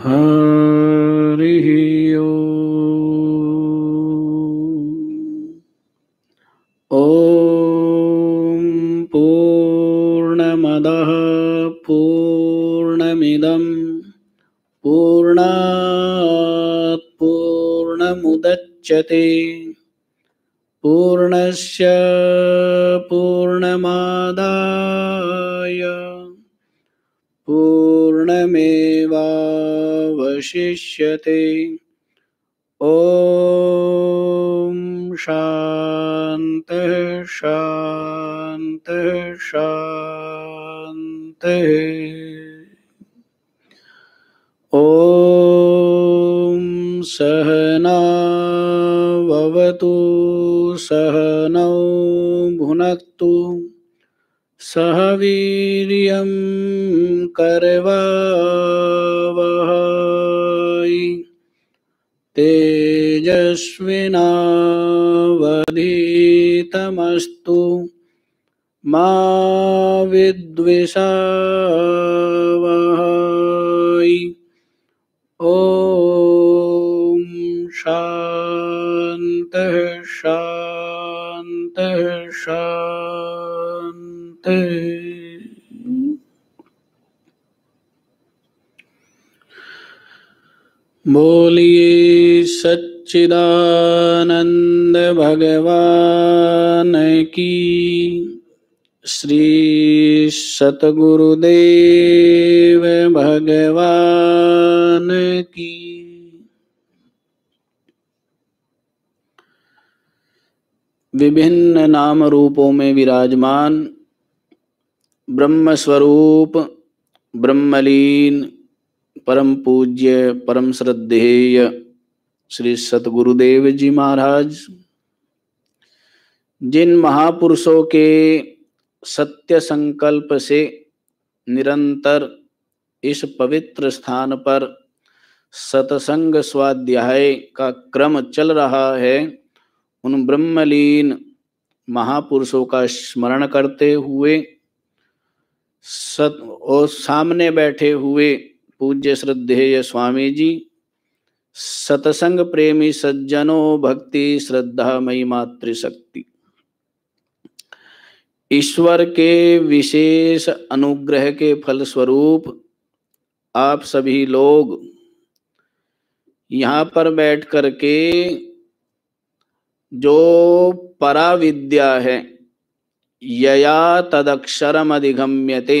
ॐ पूर्णमदः पूर्णमिदं पूर्णात्पूर्णमुदच्छति पूर्णस्य अनुशिष्यते ॐ शान्तः शान्तः शान्तः ॐ सहनावतु सहनौ भुनक्तु सह वीर्यं करवावः यस्विनावधीतमस्तु मा विद्विषावहै ॐ शान्तः शान्तः शान्तः बोलिए सच्चिदानंद भगवान की श्री सतगुरुदेव भगवान की विभिन्न नाम रूपों में विराजमान ब्रह्म स्वरूप ब्रह्मलीन परम पूज्य परम श्रद्धेय श्री सतगुरुदेव जी महाराज जिन महापुरुषों के सत्य संकल्प से निरंतर इस पवित्र स्थान पर सतसंग स्वाध्याय का क्रम चल रहा है उन ब्रह्मलीन महापुरुषों का स्मरण करते हुए सत और सामने बैठे हुए पूज्य श्रद्धेय स्वामी जी सतसंग प्रेमी सज्जनो भक्ति श्रद्धा मई मातृशक्ति ईश्वर के विशेष अनुग्रह के फल स्वरूप आप सभी लोग यहाँ पर बैठ कर के जो पराविद्या है यया तदक्षरम अधिगम्यते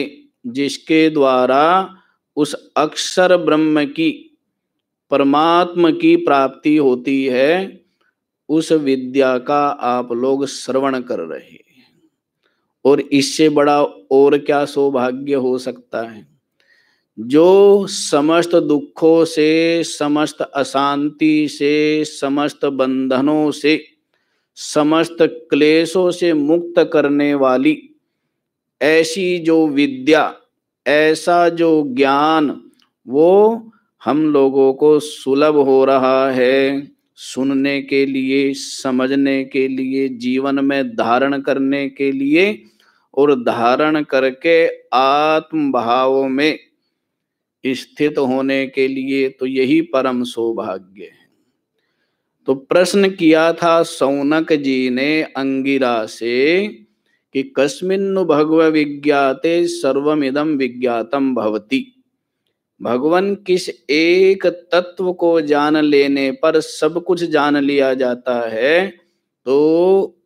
जिसके द्वारा उस अक्षर ब्रह्म की परमात्म की प्राप्ति होती है उस विद्या का आप लोग श्रवण कर रहे और इससे बड़ा और क्या सौभाग्य हो सकता है जो समस्त दुखों से समस्त अशांति से समस्त बंधनों से समस्त क्लेशों से मुक्त करने वाली ऐसी जो विद्या ऐसा जो ज्ञान वो हम लोगों को सुलभ हो रहा है सुनने के लिए समझने के लिए जीवन में धारण करने के लिए और धारण करके आत्म भाव में स्थित होने के लिए तो यही परम सौभाग्य है तो प्रश्न किया था सौनक जी ने अंगिरा से कि कस्मिन्नु भगव विज्ञाते सर्वमिदम विज्ञातम भवती भगवान किस एक तत्व को जान लेने पर सब कुछ जान लिया जाता है तो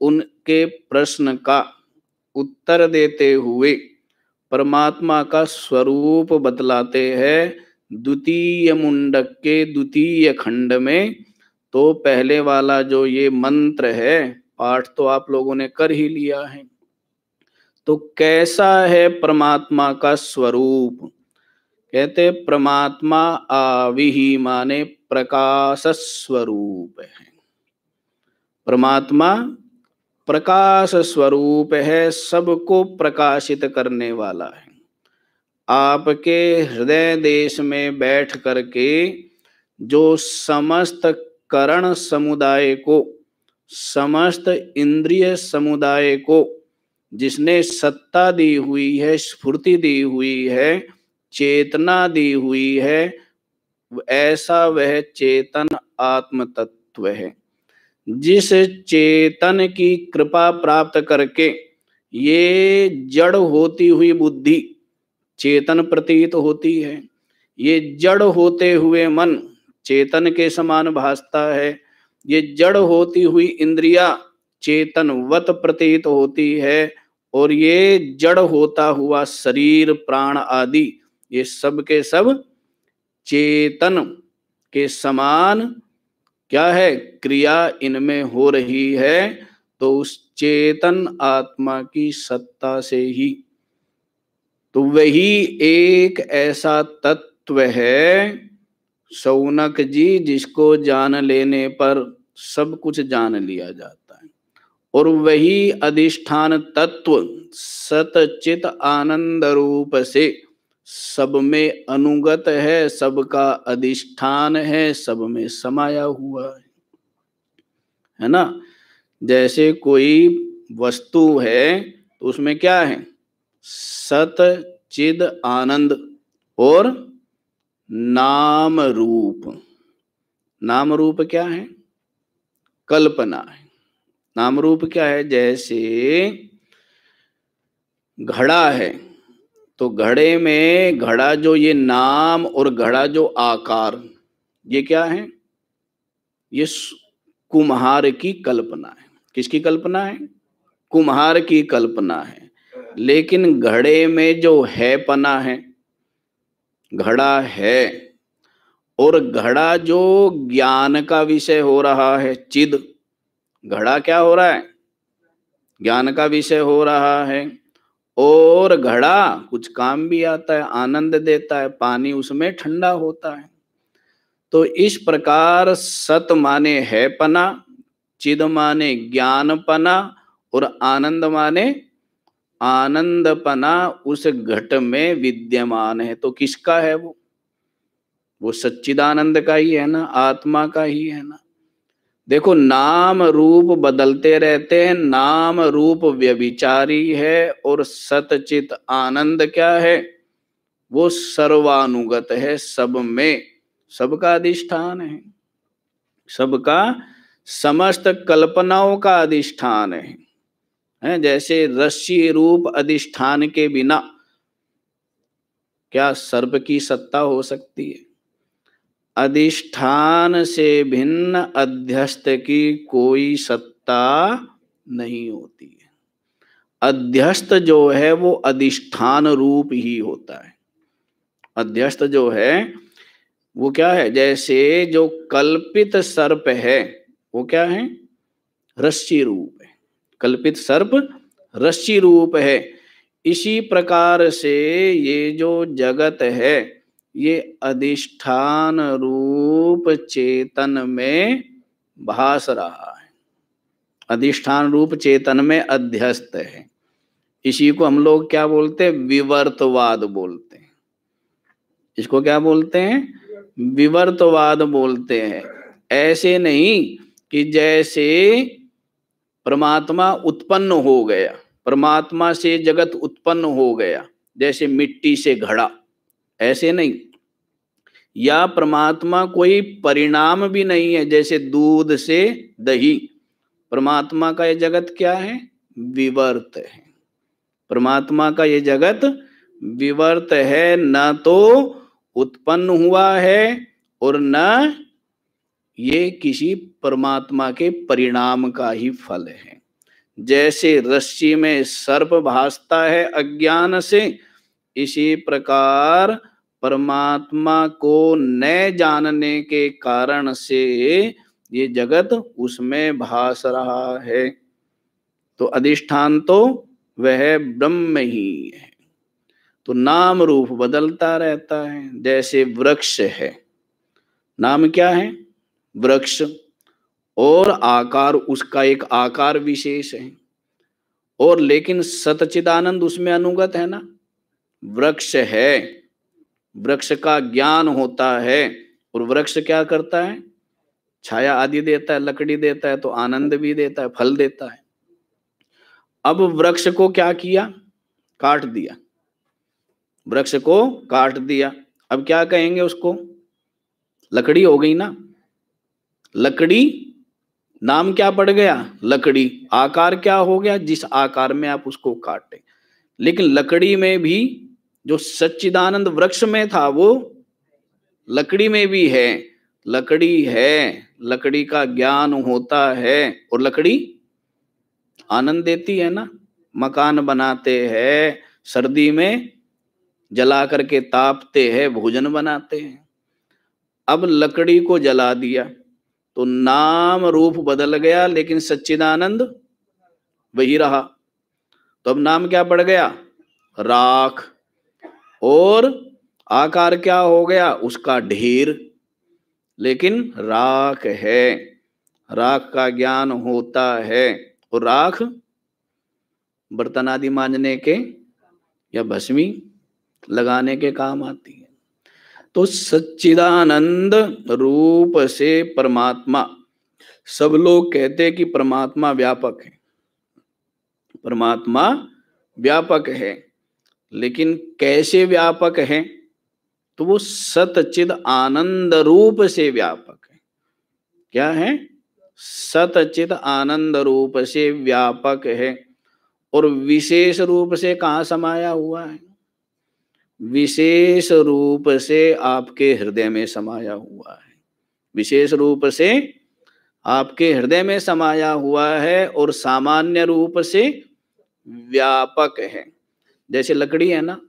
उनके प्रश्न का उत्तर देते हुए परमात्मा का स्वरूप बतलाते हैं द्वितीय मुंडक के द्वितीय खंड में तो पहले वाला जो ये मंत्र है पाठ तो आप लोगों ने कर ही लिया है तो कैसा है परमात्मा का स्वरूप कहते परमात्मा आविही माने प्रकाश स्वरूप है परमात्मा प्रकाश स्वरूप है सबको प्रकाशित करने वाला है आपके हृदय देश में बैठ करके जो समस्त करण समुदाय को समस्त इंद्रिय समुदाय को जिसने सत्ता दी हुई है स्फूर्ति दी हुई है चेतना दी हुई है ऐसा वह चेतन आत्म तत्व है जिस चेतन की कृपा प्राप्त करके ये जड़ होती हुई बुद्धि चेतन प्रतीत होती है ये जड़ होते हुए मन चेतन के समान भासता है ये जड़ होती हुई इंद्रिया चेतन वत प्रतीत होती है और ये जड़ होता हुआ शरीर प्राण आदि ये सब के सब चेतन के समान क्या है क्रिया इनमें हो रही है तो उस चेतन आत्मा की सत्ता से ही तो वही एक ऐसा तत्व है सौनक जी जिसको जान लेने पर सब कुछ जान लिया जाता है और वही अधिष्ठान तत्व सतचित आनंद रूप से सब में अनुगत है सबका अधिष्ठान है सब में समाया हुआ है है ना जैसे कोई वस्तु है तो उसमें क्या है सत चिद आनंद और नाम रूप नाम रूप क्या है कल्पना है नाम रूप क्या है जैसे घड़ा है तो घड़े में घड़ा जो ये नाम और घड़ा जो आकार ये क्या है ये कुम्हार की कल्पना है किसकी कल्पना है कुम्हार की कल्पना है लेकिन घड़े में जो है पना है घड़ा है और घड़ा जो ज्ञान का विषय हो रहा है चिद घड़ा क्या हो रहा है ज्ञान का विषय हो रहा है और घड़ा कुछ काम भी आता है आनंद देता है पानी उसमें ठंडा होता है तो इस प्रकार सत माने है पना चिद माने ज्ञान पना और आनंद माने आनंदपना उस घट में विद्यमान है तो किसका है वो वो सच्चिदानंद का ही है ना आत्मा का ही है ना देखो नाम रूप बदलते रहते हैं नाम रूप व्यभिचारी है और सतचित आनंद क्या है वो सर्वानुगत है सब में सबका अधिष्ठान है सबका समस्त कल्पनाओं का अधिष्ठान है हैं जैसे रस्सी रूप अधिष्ठान के बिना क्या सर्प की सत्ता हो सकती है अधिष्ठान से भिन्न अध्यस्त की कोई सत्ता नहीं होती है अध्यस्त जो है वो अधिष्ठान रूप ही होता है अध्यस्त जो है वो क्या है जैसे जो कल्पित सर्प है वो क्या है रस्सी रूप है कल्पित सर्प रस्सी रूप है इसी प्रकार से ये जो जगत है ये अधिष्ठान रूप चेतन में भास रहा है अधिष्ठान रूप चेतन में अध्यस्त है इसी को हम लोग क्या बोलते हैं विवर्तवाद बोलते हैं इसको क्या बोलते हैं विवर्तवाद बोलते हैं ऐसे नहीं कि जैसे परमात्मा उत्पन्न हो गया परमात्मा से जगत उत्पन्न हो गया जैसे मिट्टी से घड़ा ऐसे नहीं या परमात्मा कोई परिणाम भी नहीं है जैसे दूध से दही परमात्मा का यह जगत क्या है विवर्त है परमात्मा का ये जगत विवर्त है न तो उत्पन्न हुआ है और न ये किसी परमात्मा के परिणाम का ही फल है जैसे रस्सी में सर्प भासता है अज्ञान से इसी प्रकार परमात्मा को न जानने के कारण से ये जगत उसमें भास रहा है तो अधिष्ठान तो वह ब्रह्म ही है तो नाम रूप बदलता रहता है जैसे वृक्ष है नाम क्या है वृक्ष और आकार उसका एक आकार विशेष है और लेकिन सतचिदानंद उसमें अनुगत है ना वृक्ष है वृक्ष का ज्ञान होता है और वृक्ष क्या करता है छाया आदि देता है लकड़ी देता है तो आनंद भी देता है फल देता है अब वृक्ष को क्या किया काट दिया वृक्ष को काट दिया अब क्या कहेंगे उसको लकड़ी हो गई ना लकड़ी नाम क्या पड़ गया लकड़ी आकार क्या हो गया जिस आकार में आप उसको काटे लेकिन लकड़ी में भी जो सच्चिदानंद वृक्ष में था वो लकड़ी में भी है लकड़ी है लकड़ी का ज्ञान होता है और लकड़ी आनंद देती है ना मकान बनाते हैं सर्दी में जला करके तापते हैं भोजन बनाते हैं अब लकड़ी को जला दिया तो नाम रूप बदल गया लेकिन सच्चिदानंद वही रहा तो अब नाम क्या पड़ गया राख और आकार क्या हो गया उसका ढेर लेकिन राख है राख का ज्ञान होता है और राख बर्तन आदि मांजने के या भस्मी लगाने के काम आती है तो सच्चिदानंद रूप से परमात्मा सब लोग कहते कि परमात्मा व्यापक है परमात्मा व्यापक है लेकिन कैसे व्यापक है तो वो सतचिद आनंद रूप से व्यापक है क्या है सतचित आनंद रूप से व्यापक है और विशेष रूप से कहा समाया हुआ है विशेष रूप से आपके हृदय में समाया हुआ है विशेष रूप से आपके हृदय में समाया हुआ है और सामान्य रूप से व्यापक है जैसे लकड़ी है ना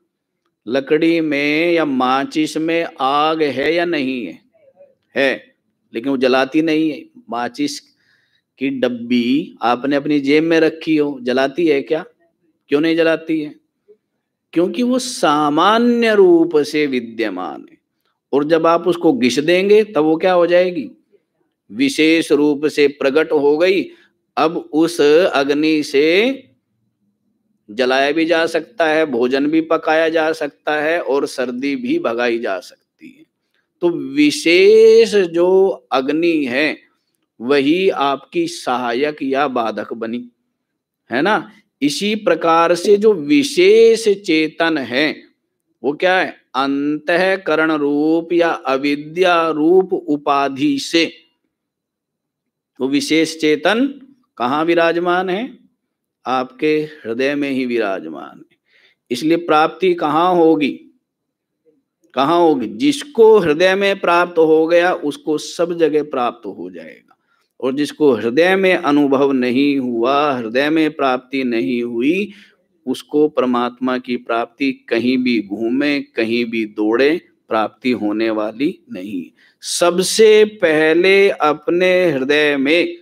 लकड़ी में या माचिस में आग है या नहीं है है लेकिन वो जलाती नहीं है माचिस की डब्बी आपने अपनी जेब में रखी हो जलाती है क्या क्यों नहीं जलाती है क्योंकि वो सामान्य रूप से विद्यमान है और जब आप उसको घिस देंगे तब वो क्या हो जाएगी विशेष रूप से प्रकट हो गई अब उस अग्नि से जलाया भी जा सकता है भोजन भी पकाया जा सकता है और सर्दी भी भगाई जा सकती है तो विशेष जो अग्नि है वही आपकी सहायक या बाधक बनी है ना इसी प्रकार से जो विशेष चेतन है वो क्या है अंत करण रूप या अविद्या रूप उपाधि से वो विशेष चेतन कहाँ विराजमान है आपके हृदय में ही विराजमान है इसलिए प्राप्ति कहाँ होगी कहाँ होगी जिसको हृदय में प्राप्त हो गया उसको सब जगह प्राप्त हो जाएगा और जिसको हृदय में अनुभव नहीं हुआ हृदय में प्राप्ति नहीं हुई उसको परमात्मा की प्राप्ति कहीं भी घूमे कहीं भी दौड़े प्राप्ति होने वाली नहीं सबसे पहले अपने हृदय में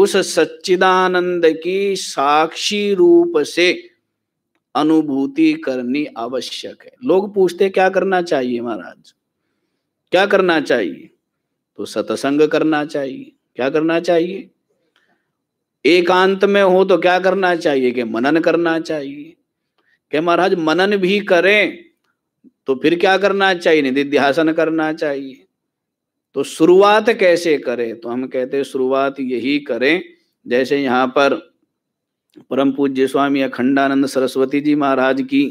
उस सच्चिदानंद की साक्षी रूप से अनुभूति करनी आवश्यक है लोग पूछते क्या करना चाहिए महाराज क्या करना चाहिए तो सत्संग करना चाहिए क्या करना चाहिए एकांत में हो तो क्या करना चाहिए कि मनन करना चाहिए कि महाराज मनन भी करें तो फिर क्या करना चाहिए निधिध्यासन करना चाहिए तो शुरुआत कैसे करें तो हम कहते हैं शुरुआत यही करें जैसे यहाँ पर परम पूज्य स्वामी अखंडानंद सरस्वती जी महाराज की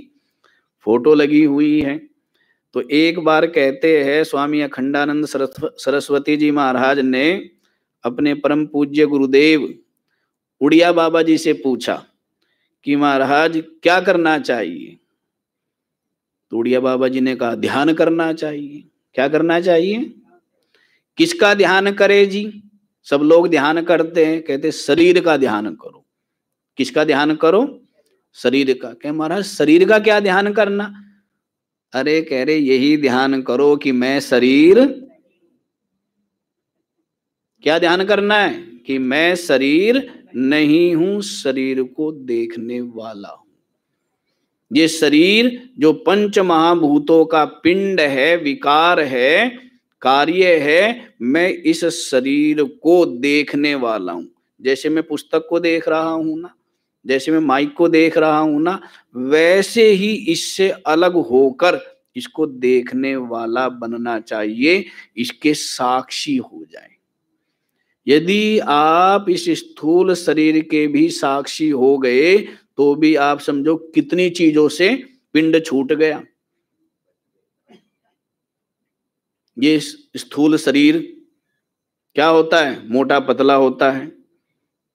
फोटो लगी हुई है तो एक बार कहते हैं स्वामी अखंडानंद सरस्वती जी महाराज ने अपने परम पूज्य गुरुदेव उड़िया बाबा जी से पूछा कि महाराज क्या करना चाहिए तो उड़िया बाबा जी ने कहा ध्यान करना चाहिए क्या करना चाहिए किसका ध्यान करे जी सब लोग ध्यान करते हैं कहते शरीर का ध्यान करो किसका ध्यान करो शरीर का कह महाराज शरीर का क्या ध्यान करना अरे कह रहे यही ध्यान करो कि मैं शरीर क्या ध्यान करना है कि मैं शरीर नहीं हूं शरीर को देखने वाला हूं ये शरीर जो पंच महाभूतों का पिंड है विकार है कार्य है मैं इस शरीर को देखने वाला हूं जैसे मैं पुस्तक को देख रहा हूं ना जैसे मैं माइक को देख रहा हूं ना वैसे ही इससे अलग होकर इसको देखने वाला बनना चाहिए इसके साक्षी हो जाए यदि आप इस स्थूल शरीर के भी साक्षी हो गए तो भी आप समझो कितनी चीजों से पिंड छूट गया ये स्थूल शरीर क्या होता है मोटा पतला होता है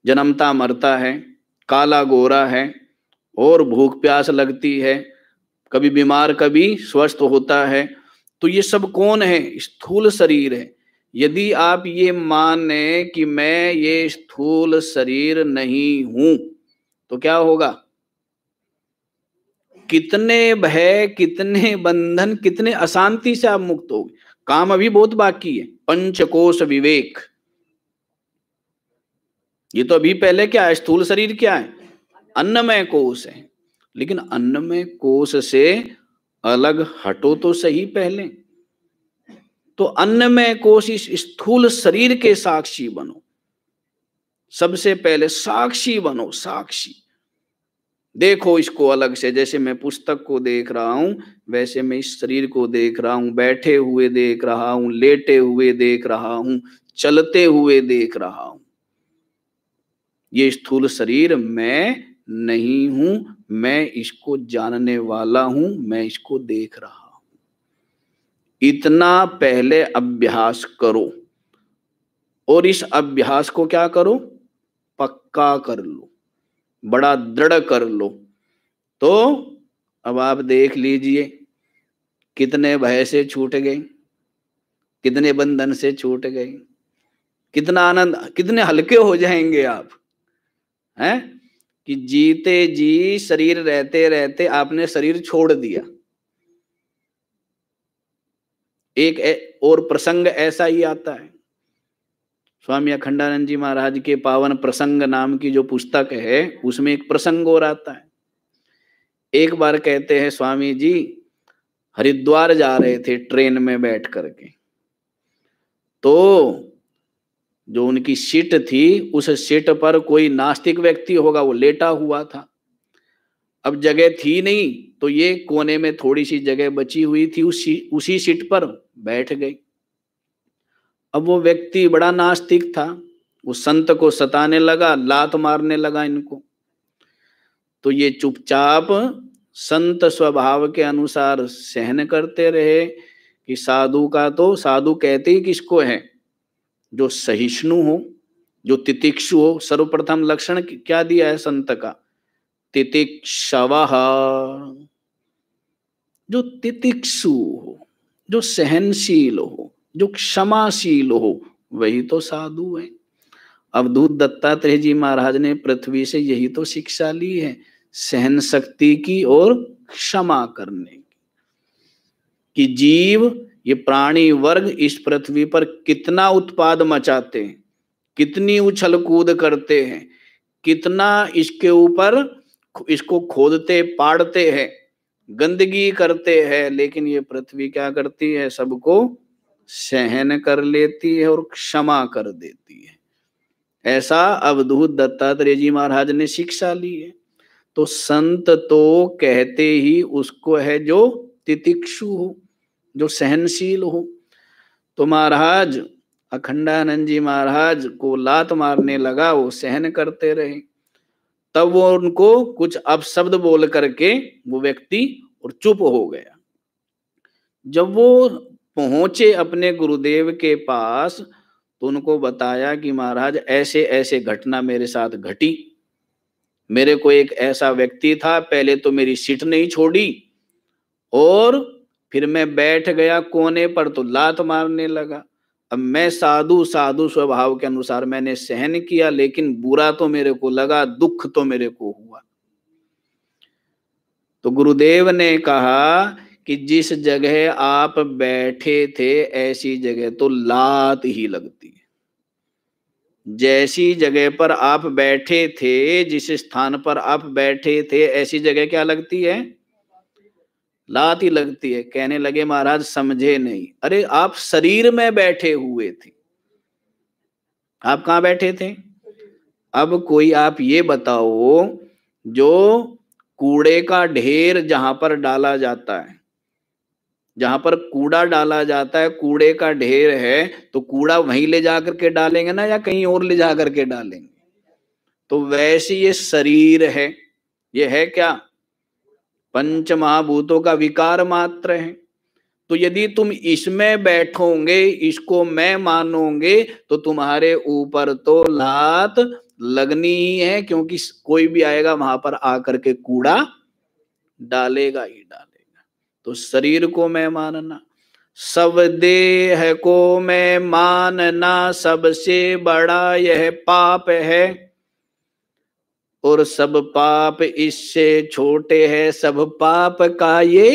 जन्मता मरता है काला गोरा है और भूख प्यास लगती है कभी बीमार कभी स्वस्थ होता है तो ये सब कौन है स्थूल शरीर है यदि आप ये माने कि मैं ये स्थूल शरीर नहीं हूं तो क्या होगा कितने भय कितने बंधन कितने अशांति से आप मुक्त होगी काम अभी बहुत बाकी है पंचकोश विवेक ये तो अभी पहले क्या है स्थूल शरीर क्या है अन्नमय कोश है लेकिन अन्नमय कोश से अलग हटो तो सही पहले तो अन्नमय कोश इस स्थूल शरीर के साक्षी बनो सबसे पहले साक्षी बनो साक्षी देखो इसको अलग से जैसे मैं पुस्तक को देख रहा हूं वैसे मैं इस शरीर को देख रहा हूं बैठे हुए देख रहा हूं लेटे हुए देख रहा हूं चलते हुए देख रहा हूं ये स्थूल शरीर मैं नहीं हूं मैं इसको जानने वाला हूं मैं इसको देख रहा हूं इतना पहले अभ्यास करो और इस अभ्यास को क्या करो पक्का कर लो बड़ा दृढ़ कर लो तो अब आप देख लीजिए कितने भय से छूट गए कितने बंधन से छूट गए कितना आनंद कितने हल्के हो जाएंगे आप हैं कि जीते जी शरीर रहते रहते आपने शरीर छोड़ दिया एक और प्रसंग ऐसा ही आता है स्वामी अखंडानंद जी महाराज के पावन प्रसंग नाम की जो पुस्तक है उसमें एक प्रसंग और आता है एक बार कहते हैं स्वामी जी हरिद्वार जा रहे थे ट्रेन में बैठ करके तो जो उनकी सीट थी उस सीट पर कोई नास्तिक व्यक्ति होगा वो लेटा हुआ था अब जगह थी नहीं तो ये कोने में थोड़ी सी जगह बची हुई थी उसी उसी सीट पर बैठ गई अब वो व्यक्ति बड़ा नास्तिक था वो संत को सताने लगा लात मारने लगा इनको तो ये चुपचाप संत स्वभाव के अनुसार सहन करते रहे कि साधु का तो साधु कहते ही किसको है जो सहिष्णु हो जो तितिक्षु हो सर्वप्रथम लक्षण क्या दिया है संत का तितिक्षव जो तितिक्षु हो जो सहनशील हो जो क्षमाशील हो वही तो साधु है अवधूत दत्तात्रेय जी महाराज ने पृथ्वी से यही तो शिक्षा ली है सहन शक्ति की और क्षमा करने की कि जीव ये प्राणी वर्ग इस पृथ्वी पर कितना उत्पाद मचाते हैं कितनी उछल कूद करते हैं कितना इसके ऊपर इसको खोदते पाड़ते हैं गंदगी करते हैं लेकिन ये पृथ्वी क्या करती है सबको सहन कर लेती है और क्षमा कर देती है ऐसा अवधूत दत्तात्रेय जी महाराज ने शिक्षा ली है तो संत तो कहते ही उसको है जो तितिक्षु हो जो सहनशील हो तो महाराज अखंडानंद जी महाराज को लात मारने लगा वो सहन करते रहे तब वो उनको कुछ अपशब्द बोल करके वो व्यक्ति और चुप हो गया जब वो पहुंचे अपने गुरुदेव के पास तो उनको बताया कि महाराज ऐसे ऐसे घटना मेरे साथ घटी मेरे को एक ऐसा व्यक्ति था पहले तो मेरी सीट नहीं छोड़ी और फिर मैं बैठ गया कोने पर तो लात मारने लगा अब मैं साधु साधु स्वभाव के अनुसार मैंने सहन किया लेकिन बुरा तो मेरे को लगा दुख तो मेरे को हुआ तो गुरुदेव ने कहा कि जिस जगह आप बैठे थे ऐसी जगह तो लात ही लगती है जैसी जगह पर आप बैठे थे जिस स्थान पर आप बैठे थे ऐसी जगह क्या लगती है लात ही लगती है कहने लगे महाराज समझे नहीं अरे आप शरीर में बैठे हुए थे आप कहाँ बैठे थे अब कोई आप ये बताओ जो कूड़े का ढेर जहां पर डाला जाता है जहां पर कूड़ा डाला जाता है कूड़े का ढेर है तो कूड़ा वहीं ले जा करके डालेंगे ना या कहीं और ले जा करके डालेंगे तो वैसे ये शरीर है ये है क्या पंच महाभूतों का विकार मात्र है तो यदि तुम इसमें बैठोगे इसको मैं मानोगे तो तुम्हारे ऊपर तो लात लगनी ही है क्योंकि कोई भी आएगा वहां पर आकर के कूड़ा डालेगा ही डाल तो शरीर को मैं मानना सब देह को मैं मानना सबसे बड़ा यह पाप है और सब पाप इससे छोटे है सब पाप का ये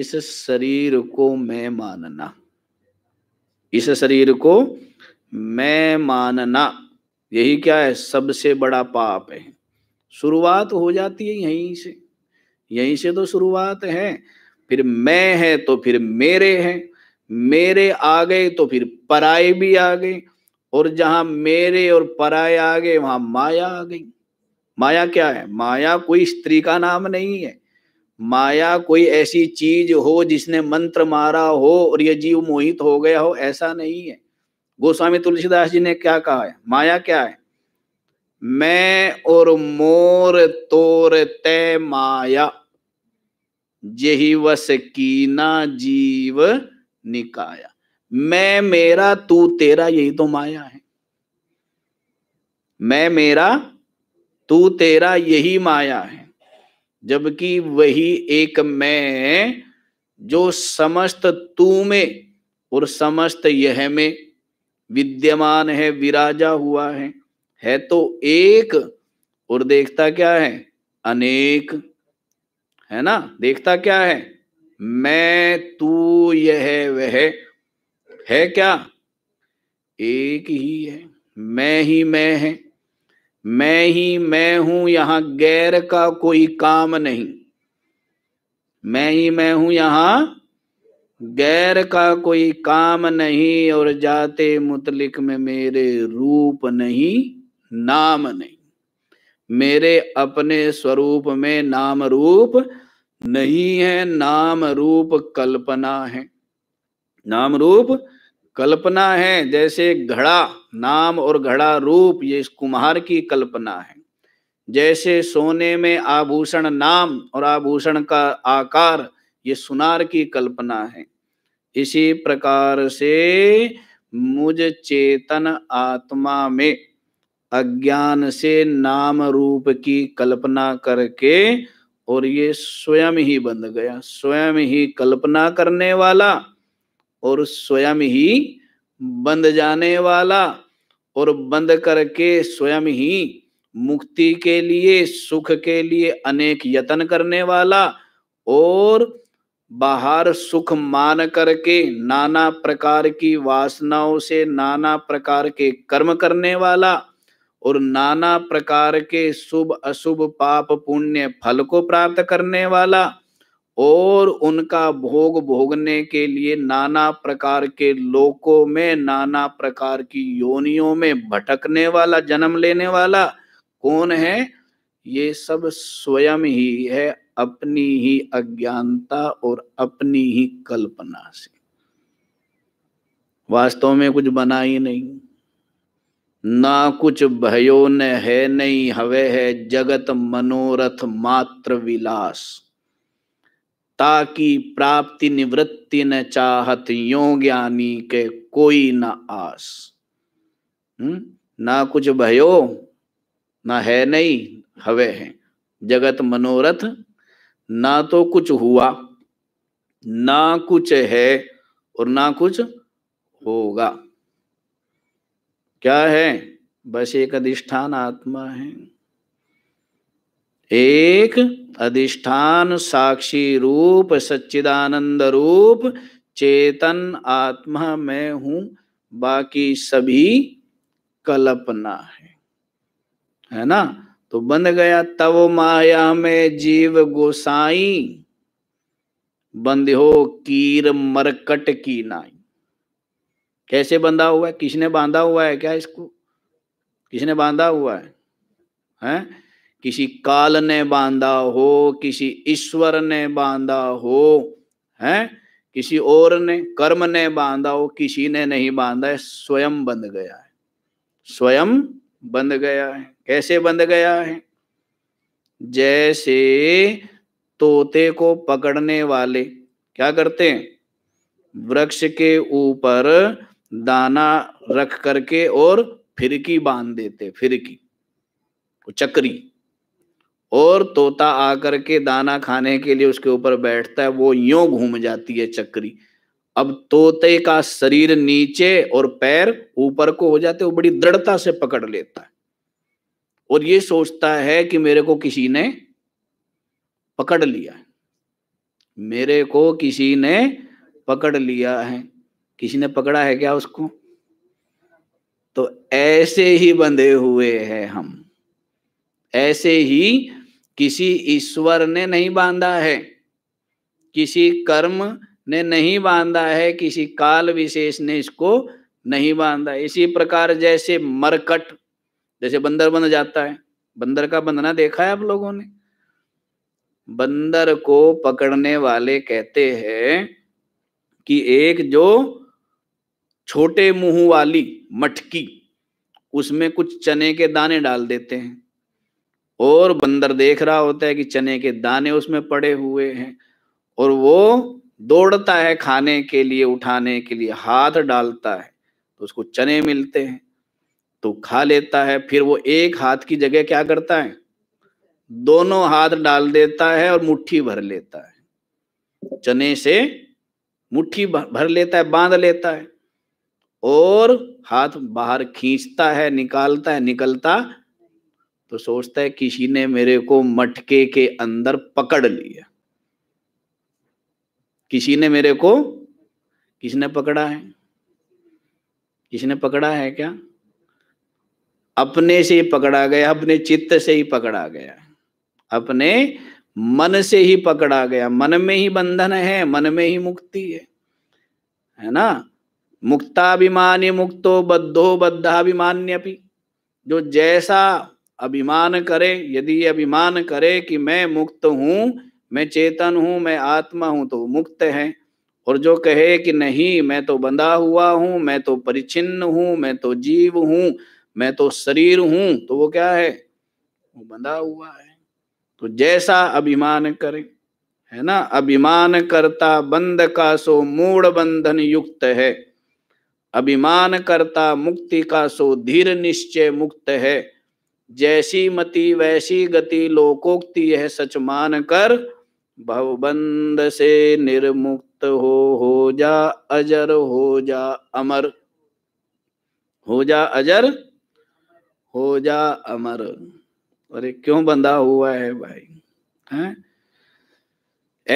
इस शरीर को मैं मानना इस शरीर को मैं मानना यही क्या है सबसे बड़ा पाप है शुरुआत हो जाती है यहीं से यहीं से तो शुरुआत है फिर मैं है तो फिर मेरे है मेरे आ गए तो फिर पराए भी आ गए और जहां मेरे और पराए आ गए वहां माया आ गई माया क्या है माया कोई स्त्री का नाम नहीं है माया कोई ऐसी चीज हो जिसने मंत्र मारा हो और ये जीव मोहित हो गया हो ऐसा नहीं है गोस्वामी तुलसीदास जी ने क्या कहा है माया क्या है मैं और मोर तोर तय माया यही वस कीना जीव निकाया मैं मेरा तू तेरा यही तो माया है मैं मेरा तू तेरा यही माया है जबकि वही एक मैं जो समस्त तू में और समस्त यह में विद्यमान है विराजा हुआ है है तो एक और देखता क्या है अनेक है ना देखता क्या है मैं तू यह वह है क्या एक ही है मैं ही मैं है मैं ही मैं हूं यहां गैर का कोई काम नहीं मैं ही मैं हूं यहां गैर का कोई काम नहीं और जाते मुतलिक में मेरे रूप नहीं नाम नहीं मेरे अपने स्वरूप में नाम रूप नहीं है नाम रूप कल्पना है नाम रूप कल्पना है जैसे घड़ा नाम और घड़ा रूप ये इस कुम्हार की कल्पना है जैसे सोने में आभूषण नाम और आभूषण का आकार ये सुनार की कल्पना है इसी प्रकार से मुझ चेतन आत्मा में अज्ञान से नाम रूप की कल्पना करके और ये स्वयं ही बन गया स्वयं ही कल्पना करने वाला और स्वयं ही बंद जाने वाला और बंद करके स्वयं ही मुक्ति के लिए सुख के लिए अनेक यत्न करने वाला और बाहर सुख मान करके नाना प्रकार की वासनाओं से नाना प्रकार के कर्म करने वाला और नाना प्रकार के शुभ अशुभ पाप पुण्य फल को प्राप्त करने वाला और उनका भोग भोगने के लिए नाना प्रकार के लोकों में नाना प्रकार की योनियों में भटकने वाला जन्म लेने वाला कौन है ये सब स्वयं ही है अपनी ही अज्ञानता और अपनी ही कल्पना से वास्तव में कुछ बना ही नहीं ना कुछ भयो न है नहीं हवे है जगत मनोरथ मात्र विलास ताकि प्राप्ति निवृत्ति न चाहत यो ज्ञानी के कोई न आस ना कुछ भयो ना है नहीं हवे है जगत मनोरथ ना तो कुछ हुआ ना कुछ है और ना कुछ होगा क्या है बस एक अधिष्ठान आत्मा है एक अधिष्ठान साक्षी रूप सच्चिदानंद रूप चेतन आत्मा मैं हूं बाकी सभी कल्पना है है ना तो बन गया तव माया में जीव गोसाई बंद हो कीर मरकट की नाई कैसे बंधा हुआ है किसने बांधा हुआ है क्या इसको किसने बांधा हुआ है हैं किसी काल ने बांधा हो किसी ईश्वर ने बांधा हो हैं किसी और ने कर्म ने बांधा हो किसी ने नहीं बांधा है स्वयं बंध गया है स्वयं बंध गया है कैसे बंध गया है जैसे तोते को पकड़ने वाले क्या करते हैं वृक्ष के ऊपर दाना रख करके और फिरकी बांध देते फिरकी चक्री और तोता आकर के दाना खाने के लिए उसके ऊपर बैठता है वो यूं घूम जाती है चक्री अब तोते का शरीर नीचे और पैर ऊपर को हो जाते वो बड़ी दृढ़ता से पकड़ लेता है और ये सोचता है कि मेरे को किसी ने पकड़ लिया मेरे को किसी ने पकड़ लिया है किसी ने पकड़ा है क्या उसको तो ऐसे ही बंधे हुए हैं हम ऐसे ही किसी ईश्वर ने नहीं बांधा है किसी कर्म ने नहीं बांधा है किसी काल विशेष ने इसको नहीं बांधा इसी प्रकार जैसे मरकट जैसे बंदर बन जाता है बंदर का बंधना देखा है आप लोगों ने बंदर को पकड़ने वाले कहते हैं कि एक जो छोटे मुंह वाली मटकी उसमें कुछ चने के दाने डाल देते हैं और बंदर देख रहा होता है कि चने के दाने उसमें पड़े हुए हैं और वो दौड़ता है खाने के लिए उठाने के लिए हाथ डालता है तो उसको चने मिलते हैं तो खा लेता है फिर वो एक हाथ की जगह क्या करता है दोनों हाथ डाल देता है और मुट्ठी भर लेता है चने से मुट्ठी भर लेता है बांध लेता है और हाथ बाहर खींचता है निकालता है निकलता तो सोचता है किसी ने मेरे को मटके के अंदर पकड़ लिया किसी ने मेरे को किसने पकड़ा है किसने पकड़ा है क्या अपने से ही पकड़ा गया अपने चित्त से ही पकड़ा गया अपने मन से ही पकड़ा गया मन में ही बंधन है मन में ही मुक्ति है है ना मुक्ताभिमानी मुक्तो बद्धो बद्धाभिमान्यपि जो जैसा अभिमान करे यदि अभिमान करे कि मैं मुक्त हूं मैं चेतन हूं मैं आत्मा हूं तो मुक्त है और जो कहे कि नहीं मैं तो बंधा हुआ हूं मैं तो परिचिन्न हूं मैं तो जीव हूं मैं तो शरीर हूं तो वो क्या है वो बंधा हुआ है तो जैसा अभिमान करे है ना अभिमान करता बंद का सो मूड बंधन युक्त है अभिमान करता मुक्ति का सो धीर निश्चय मुक्त है जैसी मति वैसी गति लोकोक्ति यह सच मान कर भवबंद से निर्मुक्त हो हो जा अजर हो जा अमर हो जा अजर हो जा अमर अरे क्यों बंधा हुआ है भाई हैं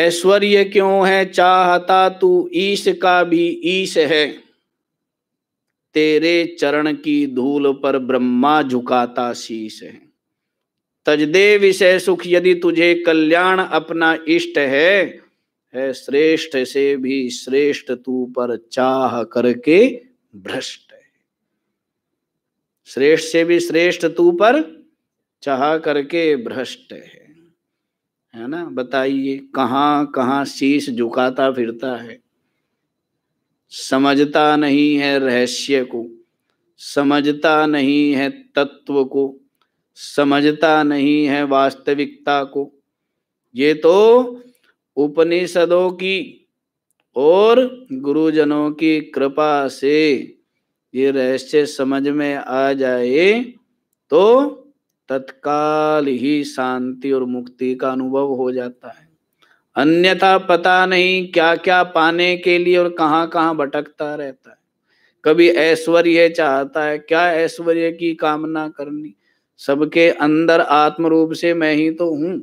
ऐश्वर्य क्यों है चाहता तू ईश का भी ईश है तेरे चरण की धूल पर ब्रह्मा झुकाता शीश है तजदे विषय सुख यदि तुझे कल्याण अपना इष्ट है है श्रेष्ठ से भी श्रेष्ठ तू पर चाह करके भ्रष्ट है श्रेष्ठ से भी श्रेष्ठ तू पर चाह करके भ्रष्ट है है ना बताइए कहाँ कहाँ शीश झुकाता फिरता है समझता नहीं है रहस्य को समझता नहीं है तत्व को समझता नहीं है वास्तविकता को ये तो उपनिषदों की और गुरुजनों की कृपा से ये रहस्य समझ में आ जाए तो तत्काल ही शांति और मुक्ति का अनुभव हो जाता है अन्यथा पता नहीं क्या क्या पाने के लिए और कहाँ कहाँ भटकता रहता है कभी ऐश्वर्य चाहता है क्या ऐश्वर्य की कामना करनी सबके अंदर आत्म रूप से मैं ही तो हूं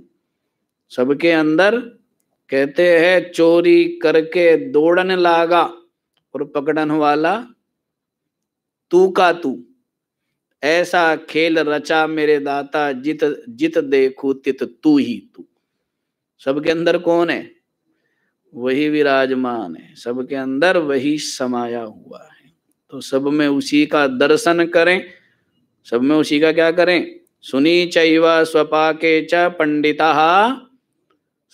सबके अंदर कहते हैं चोरी करके दौड़न लागा और पकड़न वाला तू का तू ऐसा खेल रचा मेरे दाता जित जित देखू तित तू ही तू सबके अंदर कौन है वही विराजमान है सबके अंदर वही समाया हुआ है तो सब में उसी का दर्शन करें सब में उसी का क्या करें सुनी स्वपा के च पंडिता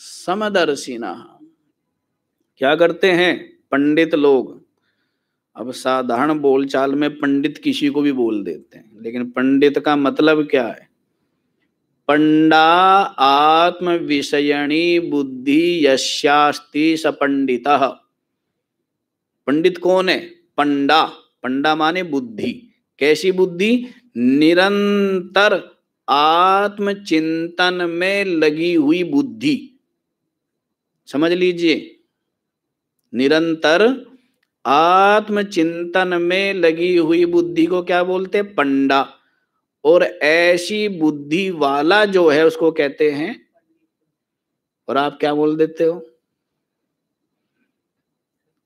समदर्शिना क्या करते हैं पंडित लोग अब साधारण बोलचाल में पंडित किसी को भी बोल देते हैं लेकिन पंडित का मतलब क्या है पंडा आत्म विषयणी बुद्धि यशास्ति सपंडित पंडित कौन है पंडा पंडा माने बुद्धि कैसी बुद्धि निरंतर आत्मचिंतन में लगी हुई बुद्धि समझ लीजिए निरंतर आत्मचिंतन में लगी हुई बुद्धि को क्या बोलते पंडा और ऐसी बुद्धि वाला जो है उसको कहते हैं और आप क्या बोल देते हो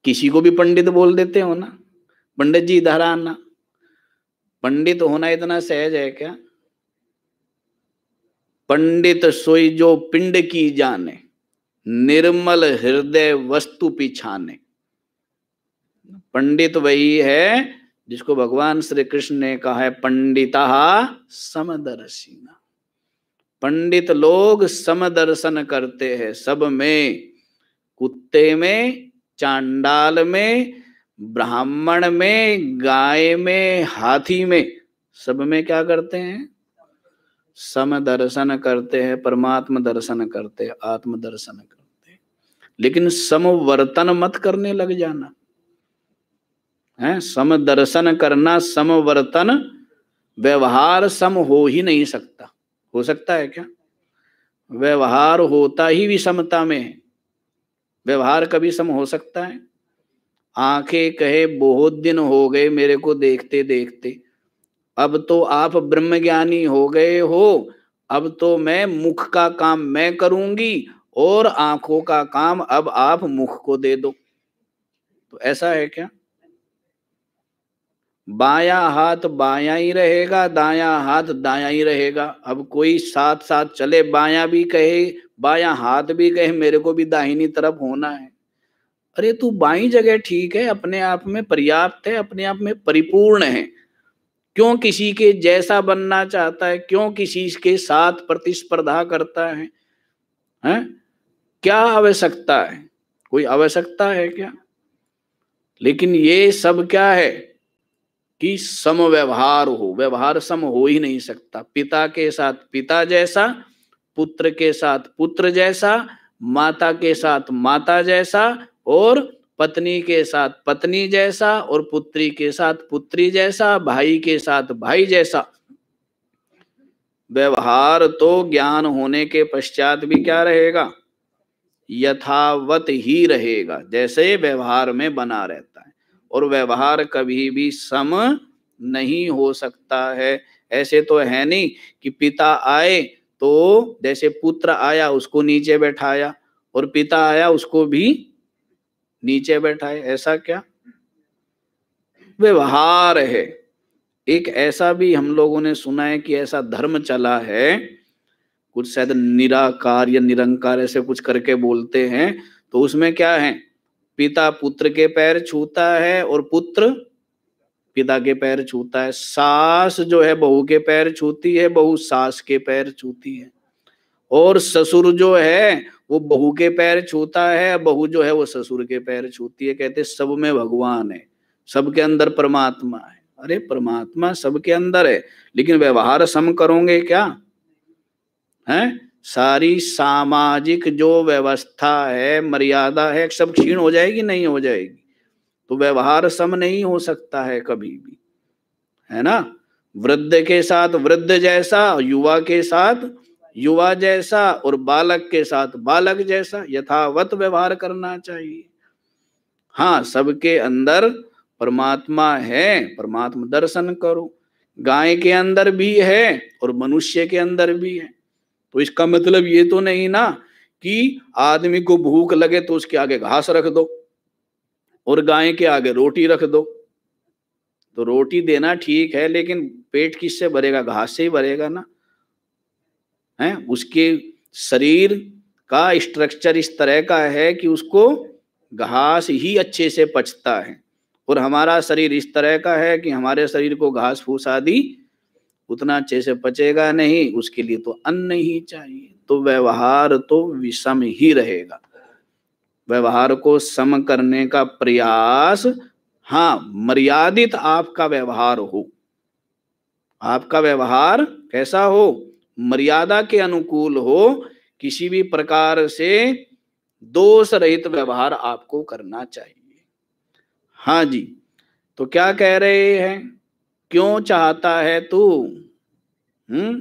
किसी को भी पंडित बोल देते हो ना पंडित जी इधर आना पंडित होना इतना सहज है क्या पंडित सोई जो पिंड की जाने निर्मल हृदय वस्तु पिछाने पंडित वही है जिसको भगवान श्री कृष्ण ने कहा है पंडिता समदर्शिना पंडित लोग समदर्शन करते हैं सब में कुत्ते में चांडाल में ब्राह्मण में गाय में हाथी में सब में क्या करते हैं सम दर्शन करते हैं परमात्म दर्शन करते हैं आत्म दर्शन करते हैं लेकिन समवर्तन मत करने लग जाना है सम दर्शन करना समवर्तन व्यवहार सम हो ही नहीं सकता हो सकता है क्या व्यवहार होता ही विषमता में है व्यवहार कभी सम हो सकता है आंखें कहे बहुत दिन हो गए मेरे को देखते देखते अब तो आप ब्रह्मज्ञानी हो गए हो अब तो मैं मुख का काम मैं करूंगी और आंखों का काम अब आप मुख को दे दो तो ऐसा है क्या बाया हाथ बाया ही रहेगा दाया हाथ दाया ही रहेगा अब कोई साथ साथ चले बाया भी कहे बाया हाथ भी कहे मेरे को भी दाहिनी तरफ होना है अरे तू बाई जगह ठीक है अपने आप में पर्याप्त है अपने आप में परिपूर्ण है क्यों किसी के जैसा बनना चाहता है क्यों किसी के साथ प्रतिस्पर्धा करता है है? क्या आवश्यकता है कोई आवश्यकता है क्या लेकिन ये सब क्या है कि व्यवहार हो व्यवहार सम हो ही नहीं सकता पिता के साथ पिता जैसा पुत्र के साथ पुत्र जैसा माता के साथ माता जैसा और पत्नी के साथ पत्नी जैसा और पुत्री के साथ पुत्री जैसा भाई के साथ भाई जैसा व्यवहार तो ज्ञान होने के पश्चात भी क्या रहेगा यथावत ही रहेगा जैसे व्यवहार में बना रहता है और व्यवहार कभी भी सम नहीं हो सकता है ऐसे तो है नहीं कि पिता आए तो जैसे पुत्र आया उसको नीचे बैठाया और पिता आया उसको भी नीचे बैठाए ऐसा क्या व्यवहार है एक ऐसा भी हम लोगों ने सुना है कि ऐसा धर्म चला है कुछ शायद निराकार या निरंकार ऐसे कुछ करके बोलते हैं तो उसमें क्या है पिता पुत्र के पैर छूता है और पुत्र पिता के पैर छूता है सास जो है बहू के पैर छूती है बहू सास के पैर छूती है और ससुर जो है वो बहू के पैर छूता है बहू जो है वो ससुर के पैर छूती है कहते सब में भगवान है सबके अंदर परमात्मा है अरे परमात्मा सबके अंदर है लेकिन व्यवहार सम करोगे क्या है सारी सामाजिक जो व्यवस्था है मर्यादा है सब क्षीण हो जाएगी नहीं हो जाएगी तो व्यवहार सम नहीं हो सकता है कभी भी है ना वृद्ध के साथ वृद्ध जैसा युवा के साथ युवा जैसा और बालक के साथ बालक जैसा यथावत व्यवहार करना चाहिए हाँ सबके अंदर परमात्मा है परमात्मा दर्शन करो गाय के अंदर भी है और मनुष्य के अंदर भी है तो इसका मतलब ये तो नहीं ना कि आदमी को भूख लगे तो उसके आगे घास रख दो और गाय के आगे रोटी रख दो तो रोटी देना ठीक है लेकिन पेट किससे भरेगा घास से ही भरेगा ना है उसके शरीर का स्ट्रक्चर इस तरह का है कि उसको घास ही अच्छे से पचता है और हमारा शरीर इस तरह का है कि हमारे शरीर को घास फूस आदि उतना अच्छे से पचेगा नहीं उसके लिए तो अन्न ही चाहिए तो व्यवहार तो विषम ही रहेगा व्यवहार को सम करने का प्रयास हाँ मर्यादित आपका व्यवहार हो आपका व्यवहार कैसा हो मर्यादा के अनुकूल हो किसी भी प्रकार से दोष रहित व्यवहार आपको करना चाहिए हाँ जी तो क्या कह रहे हैं क्यों चाहता है तू हम्म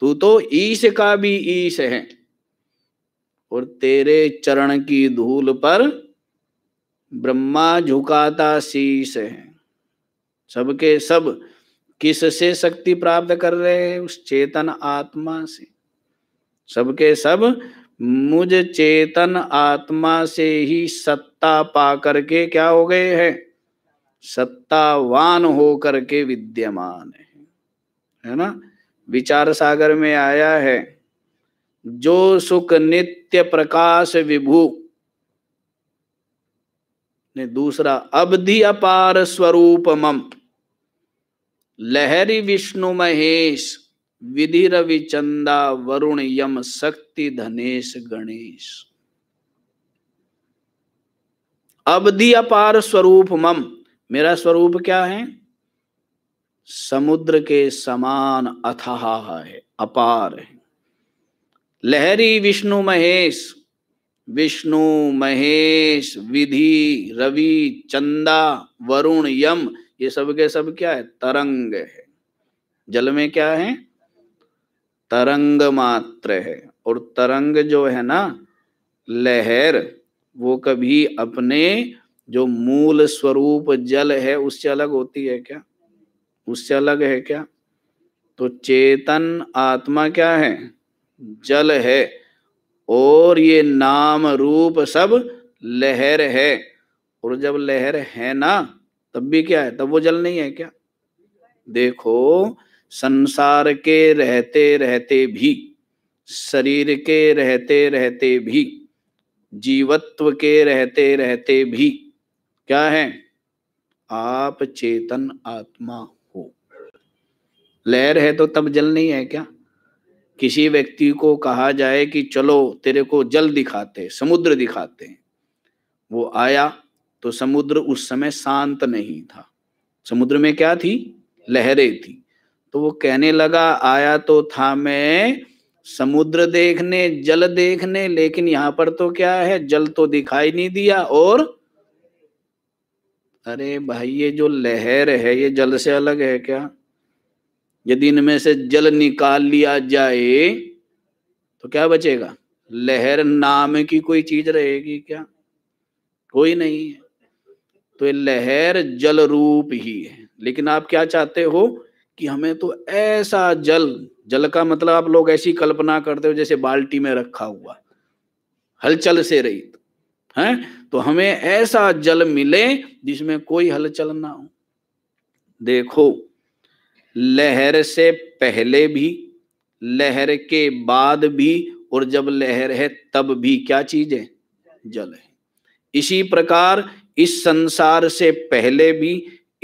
तू तो ईश का भी ईश है और तेरे चरण की धूल पर ब्रह्मा झुकाता शीश है सबके सब किस से शक्ति प्राप्त कर रहे हैं उस चेतन आत्मा से सबके सब मुझ चेतन आत्मा से ही सत्ता पा करके क्या हो गए हैं सत्तावान होकर के विद्यमान है है ना विचार सागर में आया है जो सुख नित्य प्रकाश विभू ने दूसरा अवधि अपार स्वरूप मम लहरी विष्णु महेश विधि रवि चंदा वरुण यम शक्ति धनेश गणेश अवधि अपार स्वरूप मम मेरा स्वरूप क्या है समुद्र के समान अथाह है अपार है लहरी विष्णु महेश विष्णु महेश विधि रवि चंदा वरुण यम ये सब के सब क्या है तरंग है जल में क्या है तरंग मात्र है और तरंग जो है ना लहर वो कभी अपने जो मूल स्वरूप जल है उससे अलग होती है क्या उससे अलग है क्या तो चेतन आत्मा क्या है जल है और ये नाम रूप सब लहर है और जब लहर है ना तब भी क्या है तब वो जल नहीं है क्या देखो संसार के रहते रहते भी शरीर के रहते रहते भी जीवत्व के रहते रहते भी क्या है आप चेतन आत्मा हो लहर है तो तब जल नहीं है क्या किसी व्यक्ति को कहा जाए कि चलो तेरे को जल दिखाते समुद्र दिखाते हैं वो आया तो समुद्र उस समय शांत नहीं था समुद्र में क्या थी लहरें थी तो वो कहने लगा आया तो था मैं समुद्र देखने जल देखने लेकिन यहाँ पर तो क्या है जल तो दिखाई नहीं दिया और अरे भाई ये जो लहर है ये जल से अलग है क्या यदि इनमें से जल निकाल लिया जाए तो क्या बचेगा लहर नाम की कोई चीज रहेगी क्या कोई नहीं है तो ये लहर जल रूप ही है लेकिन आप क्या चाहते हो कि हमें तो ऐसा जल जल का मतलब आप लोग ऐसी कल्पना करते हो जैसे बाल्टी में रखा हुआ हलचल से तो हैं तो हमें ऐसा जल मिले जिसमें कोई हलचल ना हो देखो लहर से पहले भी लहर के बाद भी और जब लहर है तब भी क्या चीज है जल है इसी प्रकार इस संसार से पहले भी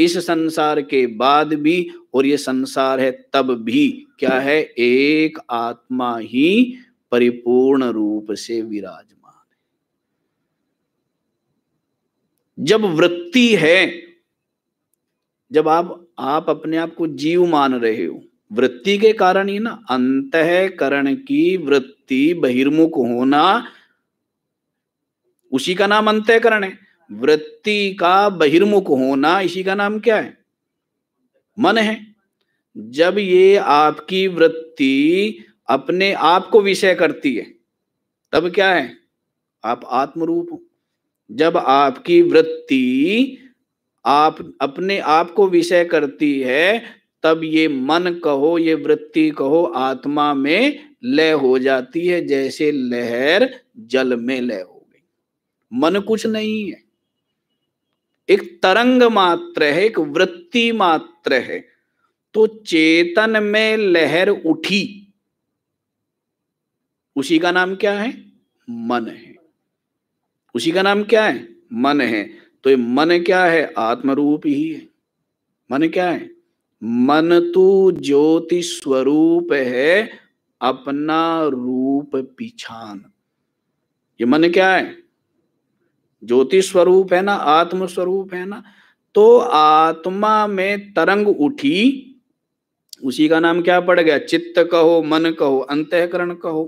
इस संसार के बाद भी और ये संसार है तब भी क्या है एक आत्मा ही परिपूर्ण रूप से विराज जब वृत्ति है जब आप आप अपने आप को जीव मान रहे हो वृत्ति के कारण ही ना अंतकरण की वृत्ति बहिर्मुख होना उसी का नाम अंतकरण है वृत्ति का बहिर्मुख होना इसी का नाम क्या है मन है जब ये आपकी वृत्ति अपने आप को विषय करती है तब क्या है आप आत्मरूप हो जब आपकी वृत्ति आप अपने आप को विषय करती है तब ये मन कहो ये वृत्ति कहो आत्मा में लय हो जाती है जैसे लहर जल में लय हो गई मन कुछ नहीं है एक तरंग मात्र है एक वृत्ति मात्र है तो चेतन में लहर उठी उसी का नाम क्या है मन है उसी का नाम क्या है मन है तो ये मन क्या है आत्मरूप ही है मन क्या है मन तू तो ज्योति स्वरूप है अपना रूप पिछान ये मन क्या है ज्योति स्वरूप है ना आत्म स्वरूप है ना तो आत्मा में तरंग उठी उसी का नाम क्या पड़ गया चित्त कहो मन कहो अंतकरण कहो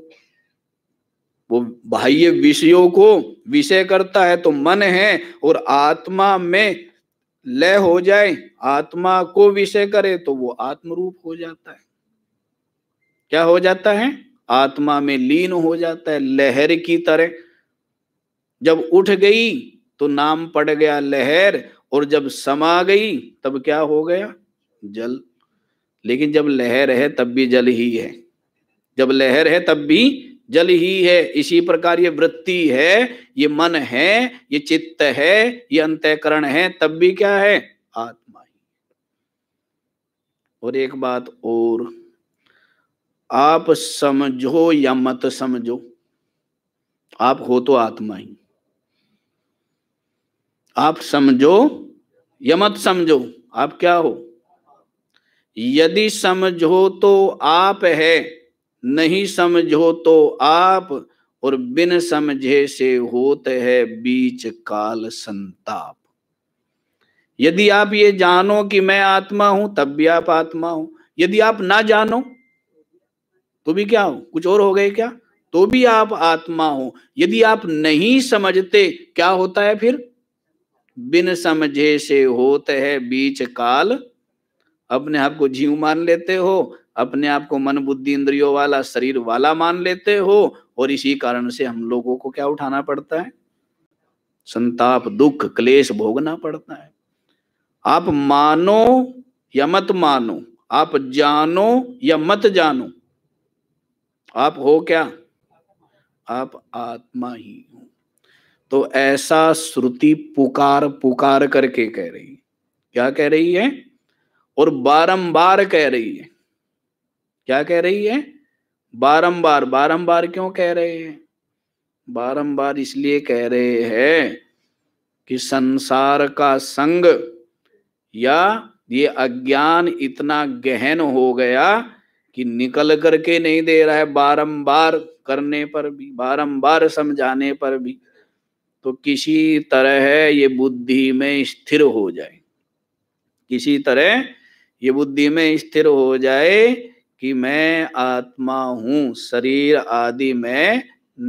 वो बाह्य विषयों को विषय करता है तो मन है और आत्मा में लय हो जाए आत्मा को विषय करे तो वो आत्मरूप हो जाता है क्या हो जाता है आत्मा में लीन हो जाता है लहर की तरह जब उठ गई तो नाम पड़ गया लहर और जब समा गई तब क्या हो गया जल लेकिन जब लहर है तब भी जल ही है जब लहर है तब भी जल ही है इसी प्रकार ये वृत्ति है ये मन है ये चित्त है ये अंत्यकरण है तब भी क्या है आत्मा ही और एक बात और आप समझो या मत समझो आप हो तो आत्मा ही आप समझो या मत समझो आप क्या हो यदि समझो तो आप है नहीं समझो तो आप और बिन समझे से होते है बीच काल संताप यदि आप ये जानो कि मैं आत्मा हूं तब भी आप आत्मा हो यदि आप ना जानो तो भी क्या हो कुछ और हो गए क्या तो भी आप आत्मा हो यदि आप नहीं समझते क्या होता है फिर बिन समझे से होते है बीच काल अपने आप को जीव मान लेते हो अपने आप को मन बुद्धि इंद्रियों वाला शरीर वाला मान लेते हो और इसी कारण से हम लोगों को क्या उठाना पड़ता है संताप दुख क्लेश भोगना पड़ता है आप मानो या मत मानो आप जानो या मत जानो आप हो क्या आप आत्मा ही हो तो ऐसा श्रुति पुकार पुकार करके कह रही क्या कह रही है और बारंबार कह रही है क्या कह रही है बारंबार बारंबार क्यों कह रहे हैं बारंबार इसलिए कह रहे हैं कि संसार का संग या ये अज्ञान इतना गहन हो गया कि निकल करके नहीं दे रहा है बारंबार करने पर भी बारंबार समझाने पर भी तो किसी तरह ये बुद्धि में स्थिर हो जाए किसी तरह ये बुद्धि में स्थिर हो जाए कि मैं आत्मा हूँ शरीर आदि में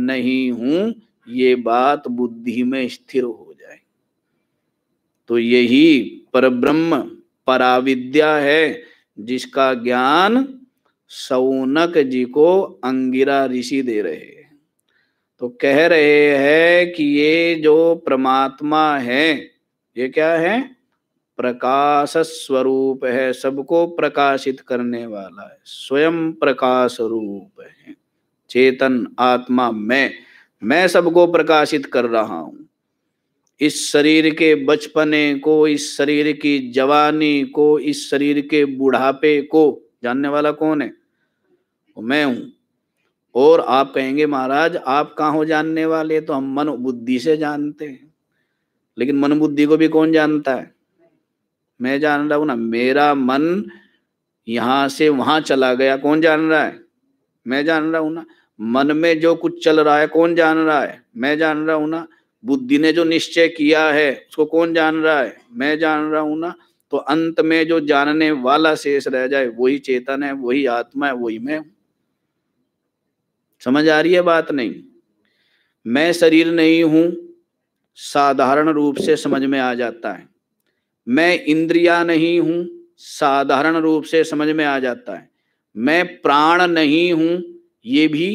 नहीं हूँ ये बात बुद्धि में स्थिर हो जाए तो यही परब्रह्म पराविद्या है जिसका ज्ञान सौनक जी को अंगिरा ऋषि दे रहे तो कह रहे हैं कि ये जो परमात्मा है ये क्या है प्रकाश स्वरूप है सबको प्रकाशित करने वाला है स्वयं प्रकाश रूप है चेतन आत्मा मैं मैं सबको प्रकाशित कर रहा हूं इस शरीर के बचपने को इस शरीर की जवानी को इस शरीर के बुढ़ापे को जानने वाला कौन है मैं हूं और आप कहेंगे महाराज आप कहा हो जानने वाले तो हम मन बुद्धि से जानते हैं लेकिन मन बुद्धि को भी कौन जानता है मैं जान रहा हूं ना मेरा मन यहां से वहां चला गया कौन जान रहा है मैं जान रहा हूं ना मन में जो कुछ चल रहा है कौन जान रहा है मैं जान रहा हूं ना बुद्धि ने जो निश्चय किया है उसको कौन जान रहा है मैं जान रहा हूं ना तो अंत में जो जानने वाला शेष रह जाए वही चेतन है वही आत्मा है वही मैं समझ आ रही है बात नहीं मैं शरीर नहीं हूं साधारण रूप से समझ में आ जाता है मैं इंद्रिया नहीं हूं साधारण रूप से समझ में आ जाता है मैं प्राण नहीं हूं ये भी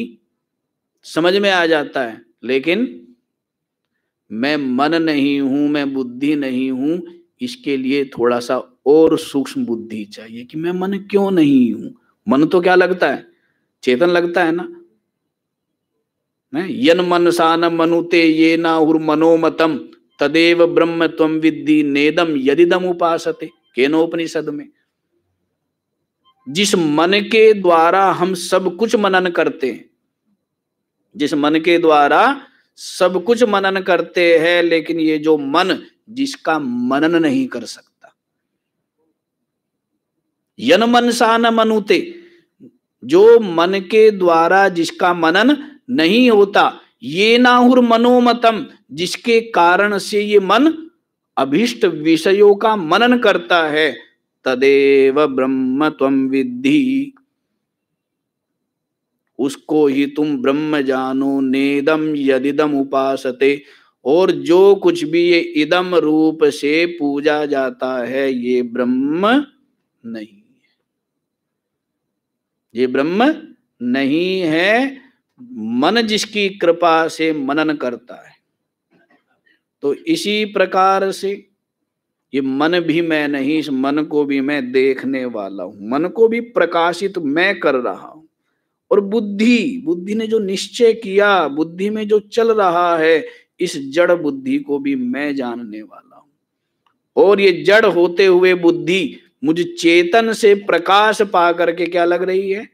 समझ में आ जाता है लेकिन मैं मन नहीं हूं मैं बुद्धि नहीं हूं इसके लिए थोड़ा सा और सूक्ष्म बुद्धि चाहिए कि मैं मन क्यों नहीं हूं मन तो क्या लगता है चेतन लगता है ना यन न मनुते ये ना उर्मनोमतम तदेव ब्रह्म तम विद्धि नेदम यदिदम उपासते केनोपनिषद में जिस मन के द्वारा हम सब कुछ मनन करते हैं जिस मन के द्वारा सब कुछ मनन करते हैं लेकिन ये जो मन जिसका मनन नहीं कर सकता यन मनसा न मनुते जो मन के द्वारा जिसका मनन नहीं होता ये नाहुर मनोमतम जिसके कारण से ये मन अभिष्ट विषयों का मनन करता है तदेव ब्रह्म तम विद्धि उसको ही तुम ब्रह्म जानो नेदम यदिदम उपासते और जो कुछ भी ये इदम रूप से पूजा जाता है ये ब्रह्म नहीं है ये ब्रह्म नहीं है मन जिसकी कृपा से मनन करता है तो इसी प्रकार से ये मन भी मैं नहीं इस मन को भी मैं देखने वाला हूं मन को भी प्रकाशित मैं कर रहा हूं और बुद्धि बुद्धि ने जो निश्चय किया बुद्धि में जो चल रहा है इस जड़ बुद्धि को भी मैं जानने वाला हूं और ये जड़ होते हुए बुद्धि मुझे चेतन से प्रकाश पा करके क्या लग रही है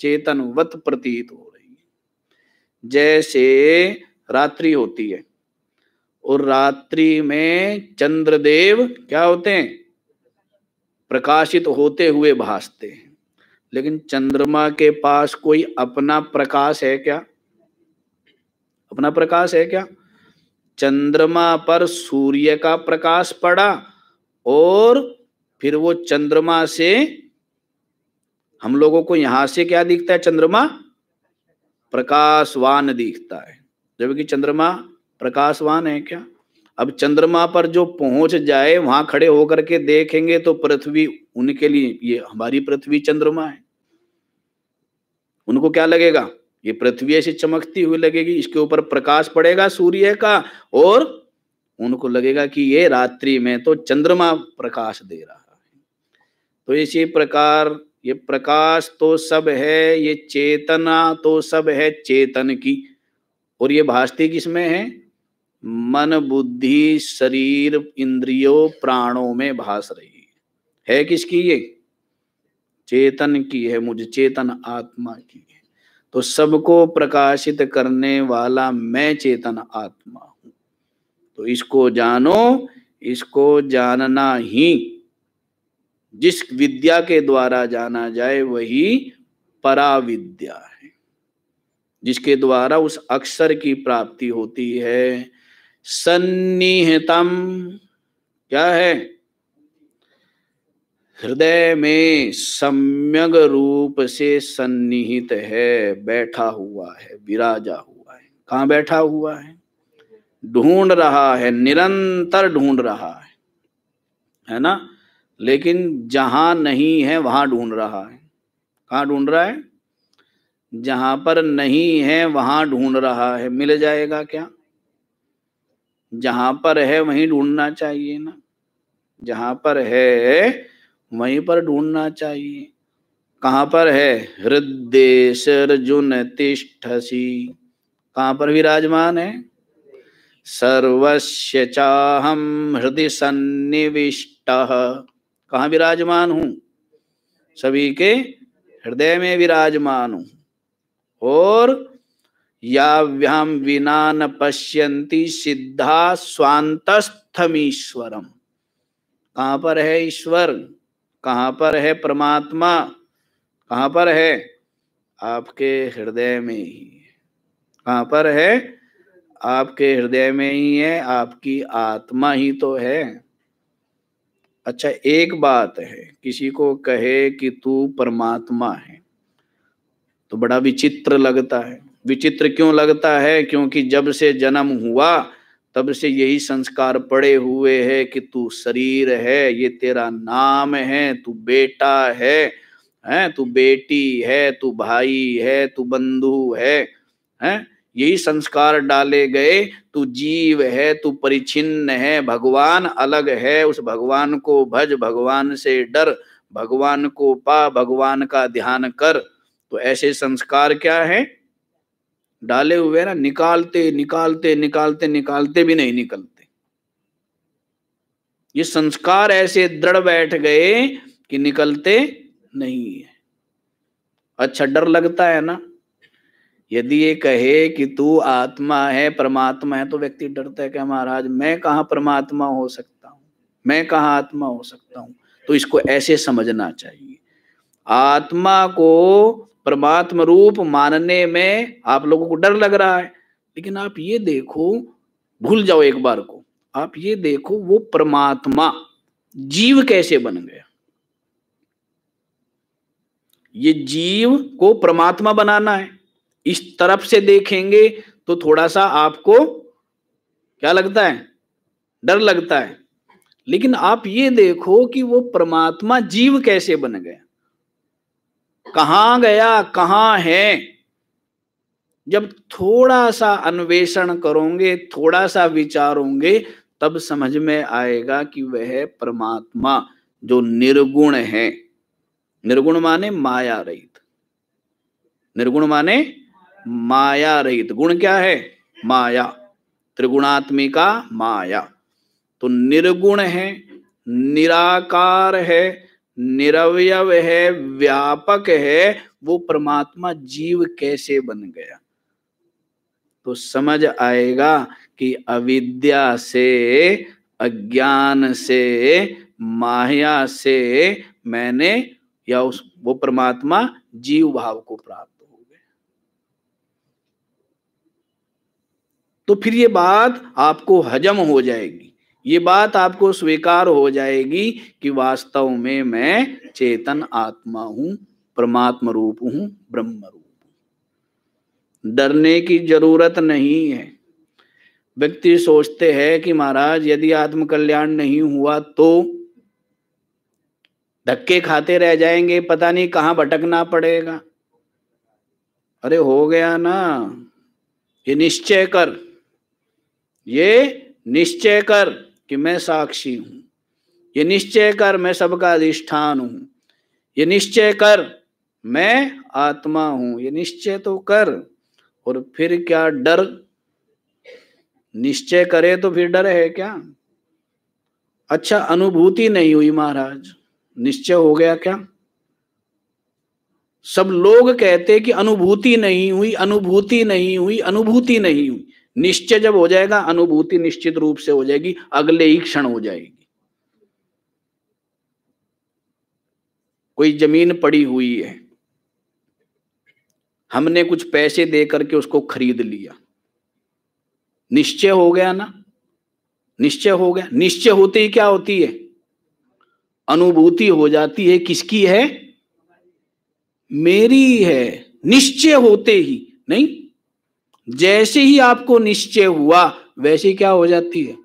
चेतन वत प्रतीत हो जैसे रात्रि होती है और रात्रि में चंद्रदेव क्या होते हैं प्रकाशित होते हुए भासते हैं लेकिन चंद्रमा के पास कोई अपना प्रकाश है क्या अपना प्रकाश है क्या चंद्रमा पर सूर्य का प्रकाश पड़ा और फिर वो चंद्रमा से हम लोगों को यहां से क्या दिखता है चंद्रमा प्रकाशवान दिखता है जबकि चंद्रमा प्रकाशवान है क्या अब चंद्रमा पर जो पहुंच जाए वहां खड़े होकर के देखेंगे तो पृथ्वी उनके लिए ये हमारी पृथ्वी चंद्रमा है उनको क्या लगेगा ये पृथ्वी ऐसी चमकती हुई लगेगी इसके ऊपर प्रकाश पड़ेगा सूर्य का और उनको लगेगा कि ये रात्रि में तो चंद्रमा प्रकाश दे रहा है तो इसी प्रकार ये प्रकाश तो सब है ये चेतना तो सब है चेतन की और ये भाषती किसमें है मन बुद्धि शरीर इंद्रियों प्राणों में भास रही है है किसकी ये चेतन की है मुझे चेतन आत्मा की है तो सबको प्रकाशित करने वाला मैं चेतन आत्मा हूं तो इसको जानो इसको जानना ही जिस विद्या के द्वारा जाना जाए वही पराविद्या है जिसके द्वारा उस अक्षर की प्राप्ति होती है सन्निहितम क्या है हृदय में सम्यक रूप से सन्निहित है बैठा हुआ है विराजा हुआ है कहाँ बैठा हुआ है ढूंढ रहा है निरंतर ढूंढ रहा है है ना लेकिन जहाँ नहीं है वहाँ ढूंढ रहा है कहाँ ढूंढ रहा है जहाँ पर नहीं है वहाँ ढूंढ रहा है मिल जाएगा क्या जहाँ पर है वहीं ढूंढना चाहिए ना जहाँ पर है वहीं पर ढूंढना चाहिए कहाँ पर है हृदय अर्जुन तिष्ठसी कहाँ पर विराजमान है सर्वस्य चाहम हृदय सन्निविष्ट कहाँ विराजमान हूँ सभी के हृदय में विराजमान हूँ और याव्याम विना न पश्यंती सिद्धा स्वांतस्थमीश्वरम कहाँ पर है ईश्वर कहाँ पर है परमात्मा कहाँ पर है आपके हृदय में ही कहाँ पर है आपके हृदय में ही है आपकी आत्मा ही तो है अच्छा एक बात है किसी को कहे कि तू परमात्मा है तो बड़ा विचित्र लगता है विचित्र क्यों लगता है क्योंकि जब से जन्म हुआ तब से यही संस्कार पड़े हुए है कि तू शरीर है ये तेरा नाम है तू बेटा है हैं तू बेटी है तू भाई है तू बंधु है हैं यही संस्कार डाले गए तू जीव है तू परिचिन्न है भगवान अलग है उस भगवान को भज भगवान से डर भगवान को पा भगवान का ध्यान कर तो ऐसे संस्कार क्या है डाले हुए ना निकालते निकालते निकालते निकालते भी नहीं निकलते ये संस्कार ऐसे दृढ़ बैठ गए कि निकलते नहीं है अच्छा डर लगता है ना यदि ये कहे कि तू आत्मा है परमात्मा है तो व्यक्ति डरता है कि हाँ, महाराज मैं कहाँ परमात्मा हो सकता हूं मैं कहा आत्मा हो सकता हूं तो इसको ऐसे समझना चाहिए आत्मा को परमात्मा रूप मानने में आप लोगों को डर लग रहा है लेकिन आप ये देखो भूल जाओ एक बार को आप ये देखो वो परमात्मा जीव कैसे बन गया ये जीव को परमात्मा बनाना है इस तरफ से देखेंगे तो थोड़ा सा आपको क्या लगता है डर लगता है लेकिन आप ये देखो कि वो परमात्मा जीव कैसे बन गया कहा गया कहा है जब थोड़ा सा अन्वेषण करोगे थोड़ा सा विचारोगे तब समझ में आएगा कि वह परमात्मा जो निर्गुण है निर्गुण माने माया रहित निर्गुण माने माया रहित गुण क्या है माया त्रिगुणात्मिका माया तो निर्गुण है निराकार है निरवयव है व्यापक है वो परमात्मा जीव कैसे बन गया तो समझ आएगा कि अविद्या से अज्ञान से माया से मैंने या उस वो परमात्मा जीव भाव को प्राप्त तो फिर ये बात आपको हजम हो जाएगी ये बात आपको स्वीकार हो जाएगी कि वास्तव में मैं चेतन आत्मा हूं परमात्म रूप हूं ब्रह्म रूप हूं डरने की जरूरत नहीं है व्यक्ति सोचते हैं कि महाराज यदि आत्म कल्याण नहीं हुआ तो धक्के खाते रह जाएंगे पता नहीं कहाँ भटकना पड़ेगा अरे हो गया ना ये निश्चय कर ये निश्चय कर कि मैं साक्षी हूं ये निश्चय कर मैं सबका अधिष्ठान हूं ये निश्चय कर मैं आत्मा हूं ये निश्चय तो कर और फिर क्या डर निश्चय करे तो फिर डर है क्या अच्छा अनुभूति नहीं हुई महाराज निश्चय हो गया क्या सब लोग कहते कि अनुभूति नहीं हुई अनुभूति नहीं हुई अनुभूति नहीं हुई निश्चय जब हो जाएगा अनुभूति निश्चित रूप से हो जाएगी अगले ही क्षण हो जाएगी कोई जमीन पड़ी हुई है हमने कुछ पैसे दे करके उसको खरीद लिया निश्चय हो गया ना निश्चय हो गया निश्चय होते ही क्या होती है अनुभूति हो जाती है किसकी है मेरी है निश्चय होते ही नहीं जैसे ही आपको निश्चय हुआ वैसे क्या हो जाती है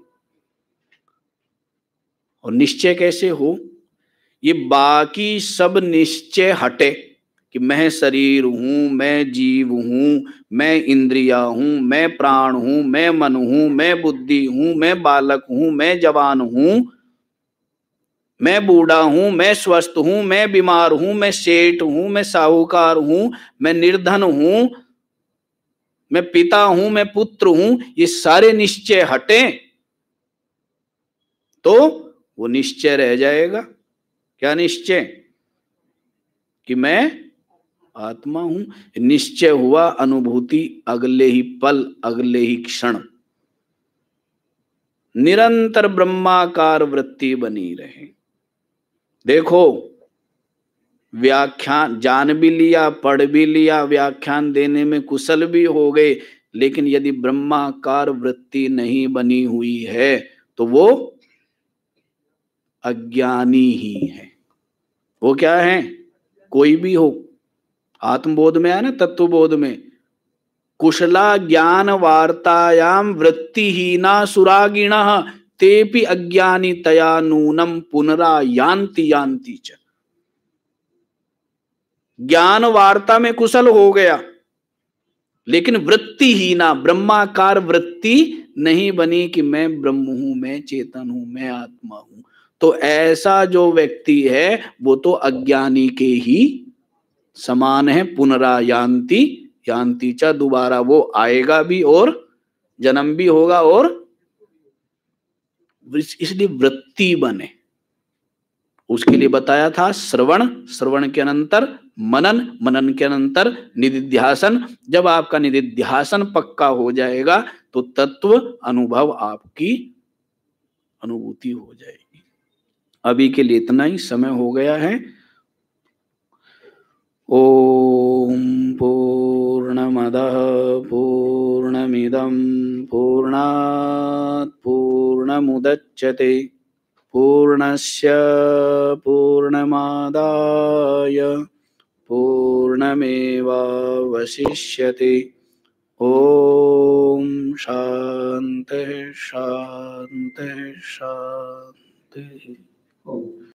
और निश्चय कैसे हो ये बाकी सब निश्चय हटे कि मैं शरीर हूं मैं जीव हूं मैं इंद्रिया हूं मैं प्राण हूं मैं मन हूं मैं बुद्धि हूं मैं बालक हूं मैं जवान हूं मैं बूढ़ा हूं मैं स्वस्थ हूं मैं बीमार हूं मैं सेठ हूं मैं साहूकार हूं मैं निर्धन हूं मैं पिता हूं मैं पुत्र हूं ये सारे निश्चय हटे तो वो निश्चय रह जाएगा क्या निश्चय कि मैं आत्मा हूं निश्चय हुआ अनुभूति अगले ही पल अगले ही क्षण निरंतर ब्रह्माकार वृत्ति बनी रहे देखो व्याख्यान जान भी लिया पढ़ भी लिया व्याख्यान देने में कुशल भी हो गए लेकिन यदि ब्रह्माकार वृत्ति नहीं बनी हुई है तो वो अज्ञानी ही है वो क्या है कोई भी हो आत्मबोध में है ना तत्वबोध में कुशला ज्ञान वार्तायाम वृत्तिहीना सुरागिण तेपि अज्ञानी तया नूनम पुनरा यांति यांति च ज्ञान वार्ता में कुशल हो गया लेकिन वृत्ति ही ना ब्रह्माकार वृत्ति नहीं बनी कि मैं ब्रह्म हूं मैं चेतन हूं मैं आत्मा हूं तो ऐसा जो व्यक्ति है वो तो अज्ञानी के ही समान है पुनरायांति यांति चा दोबारा वो आएगा भी और जन्म भी होगा और इसलिए वृत्ति बने उसके लिए बताया था श्रवण श्रवण के अंतर मनन मनन के अंतर निधिध्यासन जब आपका निधिध्यासन पक्का हो जाएगा तो तत्व अनुभव आपकी अनुभूति हो जाएगी अभी के लिए इतना ही समय हो गया है ओम मिदम पूर्णमिदं पूर्णात् पूर्णमुदच्यते पूर्णस्य पूर्णमादाय पूर्णमेवावशिष्यते ॐ शान्तिः शान्तिः शान्तिः